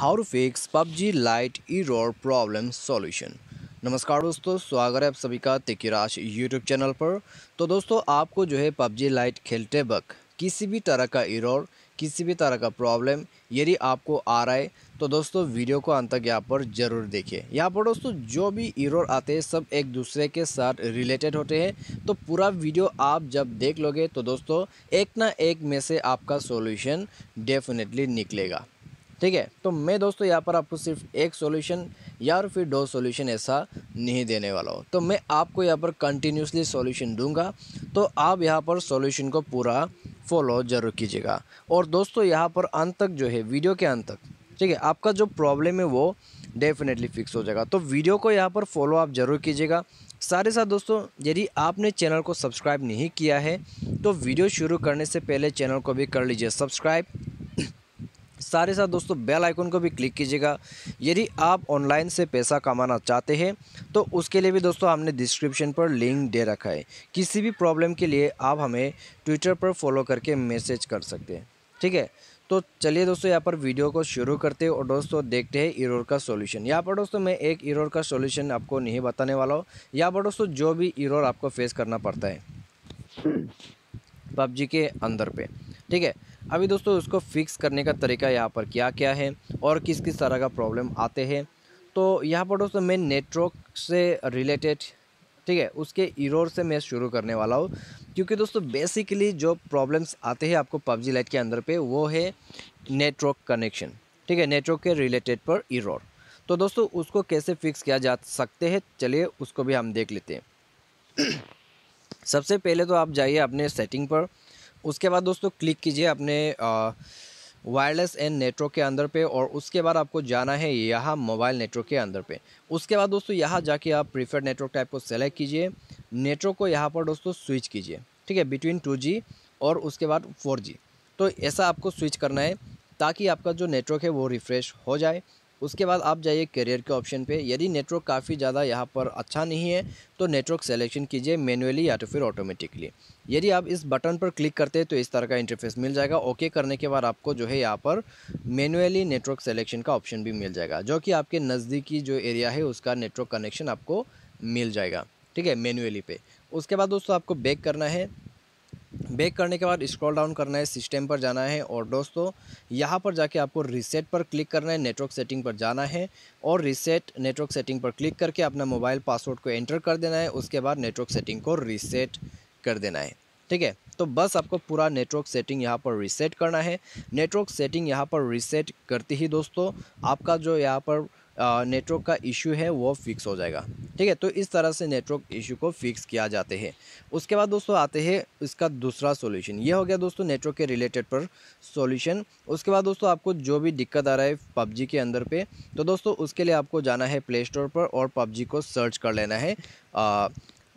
How to fix PUBG lite error problem solution नमस्कार दोस्तों स्वागत है आप सभी का तिकराज यूट्यूब चैनल पर तो दोस्तों आपको जो है पबजी लाइट खेलते वक्त किसी भी तरह का इरोर किसी भी तरह का प्रॉब्लम यदि आपको आ रहा है तो दोस्तों वीडियो को अंत तक यहाँ पर ज़रूर देखिए यहाँ पर दोस्तों जो भी इरोर आते हैं सब एक दूसरे के साथ रिलेटेड होते हैं तो पूरा वीडियो आप जब देख लोगे तो दोस्तों एक ना एक में से आपका सॉल्यूशन डेफिनेटली निकलेगा ठीक है तो मैं दोस्तों यहाँ पर आपको सिर्फ एक सॉल्यूशन या फिर दो सॉल्यूशन ऐसा नहीं देने वाला हूँ तो मैं आपको यहाँ पर कंटिन्यूसली सॉल्यूशन दूंगा तो आप यहाँ पर सॉल्यूशन को पूरा फॉलो ज़रूर कीजिएगा और दोस्तों यहाँ पर अंत तक जो है वीडियो के अंत तक ठीक है आपका जो प्रॉब्लम है वो डेफिनेटली फिक्स हो जाएगा तो वीडियो को यहाँ पर फॉलो आप ज़रूर कीजिएगा साथ ही साथ दोस्तों यदि आपने चैनल को सब्सक्राइब नहीं किया है तो वीडियो शुरू करने से पहले चैनल को भी कर लीजिए सब्सक्राइब साथ ही साथ दोस्तों बेल आइकन को भी क्लिक कीजिएगा यदि आप ऑनलाइन से पैसा कमाना चाहते हैं तो उसके लिए भी दोस्तों हमने डिस्क्रिप्शन पर लिंक दे रखा है किसी भी प्रॉब्लम के लिए आप हमें ट्विटर पर फॉलो करके मैसेज कर सकते हैं ठीक है तो चलिए दोस्तों यहाँ पर वीडियो को शुरू करते हैं और दोस्तों देखते हैं इरोर का सॉल्यूशन यहाँ पर दोस्तों मैं एक इरोर का सॉल्यूशन आपको नहीं बताने वाला हूँ यहाँ पर दोस्तों जो भी इरोर आपको फेस करना पड़ता है हम्म। पबजी के अंदर पे ठीक है अभी दोस्तों उसको फिक्स करने का तरीका यहाँ पर क्या क्या है और किस किस तरह का प्रॉब्लम आते हैं तो यहाँ पर दोस्तों मैं नेटवर्क से रिलेटेड ठीक है उसके इरोर से मैं शुरू करने वाला हूँ क्योंकि दोस्तों बेसिकली जो प्रॉब्लम्स आते हैं आपको पबजी लाइट के अंदर पे वो है नेटवर्क कनेक्शन ठीक है नेटवर्क के रिलेटेड पर इरोर तो दोस्तों उसको कैसे फिक्स किया जा सकते हैं चलिए उसको भी हम देख लेते हैं सबसे पहले तो आप जाइए अपने सेटिंग पर उसके बाद दोस्तों क्लिक कीजिए अपने वायरलेस एंड नेटवर्क के अंदर पे और उसके बाद आपको जाना है यहाँ मोबाइल नेटवर्क के अंदर पे उसके बाद दोस्तों यहाँ जाके आप प्रीफर्ड नेटवर्क टाइप को सेलेक्ट कीजिए नेटवर्क को यहाँ पर दोस्तों स्विच कीजिए ठीक है बिटवीन टू और उसके बाद फोर तो ऐसा आपको स्विच करना है ताकि आपका जो नेटवर्क है वो रिफ़्रेश हो जाए उसके बाद आप जाइए करियर के ऑप्शन पे यदि नेटवर्क काफ़ी ज़्यादा यहाँ पर अच्छा नहीं है तो नेटवर्क सेलेक्शन कीजिए मैनुअली या तो फिर ऑटोमेटिकली यदि आप इस बटन पर क्लिक करते हैं तो इस तरह का इंटरफेस मिल जाएगा ओके करने के बाद आपको जो है यहाँ पर मैनुअली नेटवर्क सेलेक्शन का ऑप्शन भी मिल जाएगा जो कि आपके नज़दीकी जो एरिया है उसका नेटवर्क कनेक्शन आपको मिल जाएगा ठीक है मैनुअली पे उसके बाद दोस्तों आपको बैक करना है बैक करने के बाद स्क्रॉल डाउन करना है सिस्टम पर जाना है और दोस्तों यहाँ पर जाके आपको रीसेट पर क्लिक करना है नेटवर्क सेटिंग पर जाना है और रीसेट नेटवर्क सेटिंग पर क्लिक करके अपना मोबाइल पासवर्ड को एंटर कर देना है उसके बाद नेटवर्क सेटिंग को रीसेट कर देना है ठीक है तो बस आपको पूरा नेटवर्क सेटिंग यहाँ पर रीसेट करना है नेटवर्क सेटिंग यहाँ पर रीसेट करते ही दोस्तों आपका जो यहाँ पर नेटवर्क का इशू है वो फिक्स हो जाएगा ठीक है तो इस तरह से नेटवर्क इशू को फिक्स किया जाते हैं उसके बाद दोस्तों आते हैं इसका दूसरा सोल्यूशन ये हो गया दोस्तों नेटवर्क के रिलेटेड पर सोल्यूशन उसके बाद दोस्तों आपको जो भी दिक्कत आ रहा है पबजी के अंदर पे तो दोस्तों उसके लिए आपको जाना है प्ले स्टोर पर और पबजी को सर्च कर लेना है आ,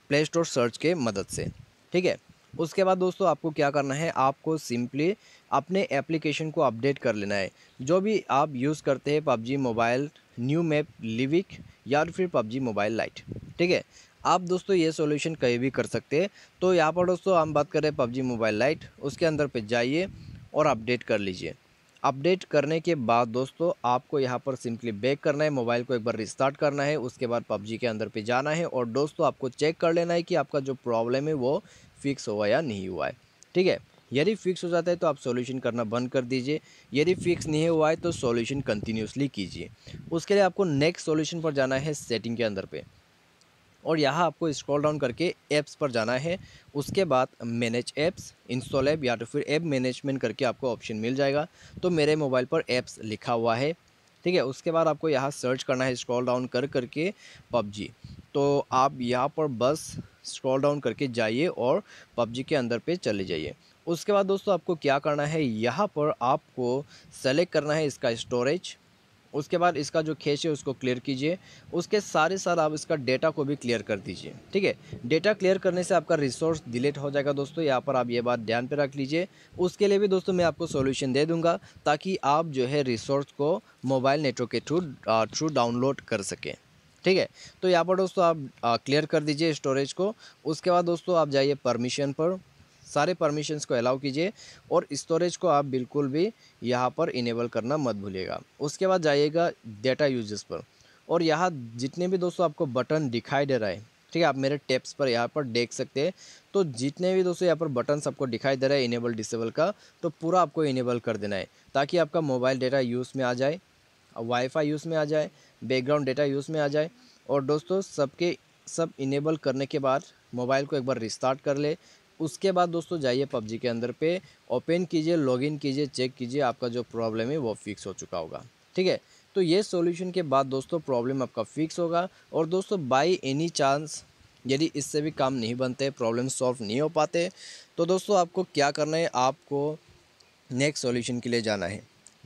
प्ले स्टोर सर्च के मदद से ठीक है उसके बाद दोस्तों आपको क्या करना है आपको सिंपली अपने एप्लीकेशन को अपडेट कर लेना है जो भी आप यूज़ करते हैं PUBG mobile new map Livik या फिर पबजी मोबाइल लाइट ठीक है आप दोस्तों ये सॉल्यूशन कहीं भी कर सकते हैं तो यहाँ पर दोस्तों हम बात कर रहे हैं पबजी मोबाइल लाइट उसके अंदर पे जाइए और अपडेट कर लीजिए अपडेट करने के बाद दोस्तों आपको यहाँ पर सिंपली बैक करना है मोबाइल को एक बार रिस्टार्ट करना है उसके बाद पबजी के अंदर पे जाना है और दोस्तों आपको चेक कर लेना है कि आपका जो प्रॉब्लम है वो फिक्स हुआ या नहीं हुआ है ठीक है यदि फिक्स हो जाता है तो आप सॉल्यूशन करना बंद कर दीजिए यदि फिक्स नहीं हुआ है तो सॉल्यूशन कंटिन्यूसली कीजिए उसके लिए आपको नेक्स्ट सॉल्यूशन पर जाना है सेटिंग के अंदर पे और यहाँ आपको स्क्रॉल डाउन करके ऐप्स पर जाना है उसके बाद मैनेज ऐप्स इंस्टॉल ऐप या तो फिर ऐप मैनेजमेंट करके आपको ऑप्शन मिल जाएगा तो मेरे मोबाइल पर ऐप्स लिखा हुआ है ठीक है उसके बाद आपको यहाँ सर्च करना है स्क्रॉल डाउन कर करके पबजी तो आप यहाँ पर बस स्क्रॉल डाउन करके जाइए और पबजी के अंदर पे चले जाइए उसके बाद दोस्तों आपको क्या करना है यहाँ पर आपको सेलेक्ट करना है इसका स्टोरेज उसके बाद इसका जो खेच है उसको क्लियर कीजिए उसके सारे साथ आप इसका डेटा को भी क्लियर कर दीजिए ठीक है डेटा क्लियर करने से आपका रिसोर्स डिलीट हो जाएगा दोस्तों यहाँ पर आप ये बात ध्यान पर रख लीजिए उसके लिए भी दोस्तों मैं आपको सोल्यूशन दे दूँगा ताकि आप जो है रिसोर्स को मोबाइल नेटवर्क के थ्रू थ्रू डाउनलोड कर सकें ठीक है तो यहाँ पर दोस्तों आप क्लियर कर दीजिए स्टोरेज को उसके बाद दोस्तों आप जाइए परमिशन पर सारे परमिशंस को अलाउ कीजिए और स्टोरेज को आप बिल्कुल भी यहाँ पर इनेबल करना मत भूलिएगा उसके बाद जाइएगा डेटा यूजेस पर और यहाँ जितने भी दोस्तों आपको बटन दिखाई दे रहा है ठीक है आप मेरे टेप्स पर यहाँ पर देख सकते हैं तो जितने भी दोस्तों यहाँ पर बटन आपको दिखाई दे रहा है इनेबल डिसेबल का तो पूरा आपको इनेबल कर देना है ताकि आपका मोबाइल डेटा यूज़ में आ जाए वाईफाई यूज़ में आ जाए बैकग्राउंड डेटा यूज़ में आ जाए और दोस्तों सबके सब इनेबल करने के बाद मोबाइल को एक बार रिस्टार्ट कर ले उसके बाद दोस्तों जाइए पबजी के अंदर पे ओपन कीजिए लॉगिन कीजिए चेक कीजिए आपका जो प्रॉब्लम है वो फिक्स हो चुका होगा ठीक है तो ये सॉल्यूशन के बाद दोस्तों प्रॉब्लम आपका फिक्स होगा और दोस्तों बाय एनी चांस यदि इससे भी काम नहीं बनते प्रॉब्लम सॉल्व नहीं हो पाते तो दोस्तों आपको क्या करना है आपको नेक्स्ट सॉल्यूशन के लिए जाना है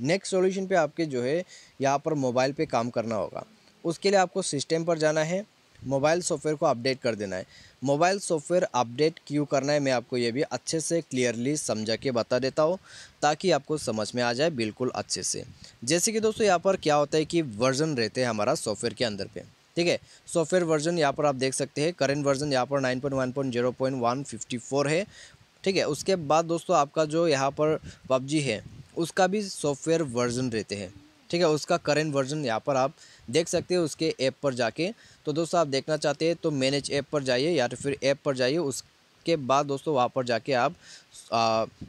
नेक्स्ट सॉल्यूशन पे आपके जो है यहाँ पर मोबाइल पे काम करना होगा उसके लिए आपको सिस्टम पर जाना है मोबाइल सॉफ्टवेयर को अपडेट कर देना है मोबाइल सॉफ्टवेयर अपडेट क्यों करना है मैं आपको ये भी अच्छे से क्लियरली समझा के बता देता हूँ ताकि आपको समझ में आ जाए बिल्कुल अच्छे से जैसे कि दोस्तों यहाँ पर क्या होता है कि वर्जन रहते हैं हमारा सॉफ्टवेयर के अंदर पे ठीक है सॉफ्टवेयर वर्जन यहाँ पर आप देख सकते हैं करेंट वर्जन यहाँ पर नाइन है ठीक है उसके बाद दोस्तों आपका जो यहाँ पर पबजी है उसका भी सॉफ्टवेयर वर्जन रहते हैं ठीक है उसका करेंट वर्जन यहाँ पर आप देख सकते हो उसके ऐप पर जाके तो दोस्तों आप देखना चाहते हैं तो मैनेज ऐप पर जाइए या तो फिर ऐप पर जाइए उसके बाद दोस्तों वहाँ पर जाके आप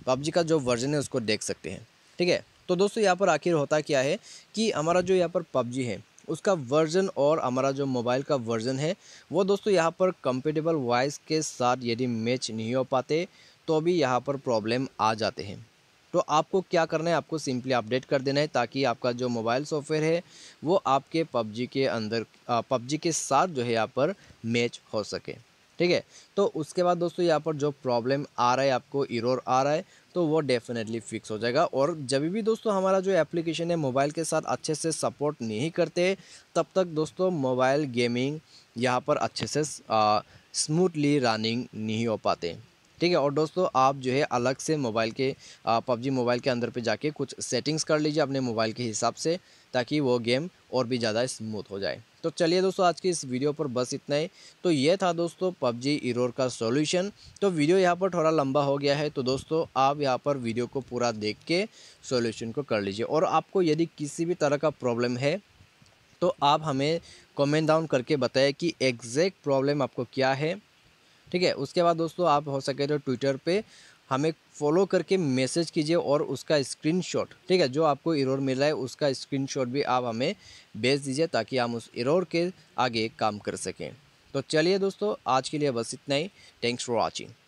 पबजी का जो वर्जन है उसको देख सकते हैं ठीक है तो दोस्तों यहाँ पर आखिर होता क्या है कि हमारा जो यहाँ पर पबजी है उसका वर्जन और हमारा जो मोबाइल का वर्जन है वो दोस्तों यहाँ पर कंपेटेबल वॉइस के साथ यदि मैच नहीं हो पाते तो भी यहाँ पर प्रॉब्लम आ जाते हैं तो आपको क्या करना है आपको सिंपली अपडेट कर देना है ताकि आपका जो मोबाइल सॉफ्टवेयर है वो आपके पबजी के अंदर पबजी के साथ जो है यहाँ पर मैच हो सके ठीक है तो उसके बाद दोस्तों यहाँ पर जो प्रॉब्लम आ रहा है आपको इरोर आ रहा है तो वो डेफिनेटली फिक्स हो जाएगा और जब भी दोस्तों हमारा जो एप्लीकेशन है मोबाइल के साथ अच्छे से सपोर्ट नहीं करते तब तक दोस्तों मोबाइल गेमिंग यहाँ पर अच्छे से स्मूथली रनिंग नहीं हो पाते ठीक है और दोस्तों आप जो है अलग से मोबाइल के पबजी मोबाइल के अंदर पे जाके कुछ सेटिंग्स कर लीजिए अपने मोबाइल के हिसाब से ताकि वो गेम और भी ज़्यादा स्मूथ हो जाए तो चलिए दोस्तों आज की इस वीडियो पर बस इतना ही तो ये था दोस्तों पबजी इरोर का सॉल्यूशन तो वीडियो यहाँ पर थोड़ा लंबा हो गया है तो दोस्तों आप यहाँ पर वीडियो को पूरा देख के सोल्यूशन को कर लीजिए और आपको यदि किसी भी तरह का प्रॉब्लम है तो आप हमें कमेंट डाउन करके बताएं कि एग्जैक्ट प्रॉब्लम आपको क्या है ठीक है उसके बाद दोस्तों आप हो सके तो ट्विटर पे हमें फॉलो करके मैसेज कीजिए और उसका स्क्रीनशॉट ठीक है जो आपको इरोर मिला है उसका स्क्रीनशॉट भी आप हमें भेज दीजिए ताकि हम उस इरोर के आगे काम कर सकें तो चलिए दोस्तों आज के लिए बस इतना ही थैंक्स फॉर वॉचिंग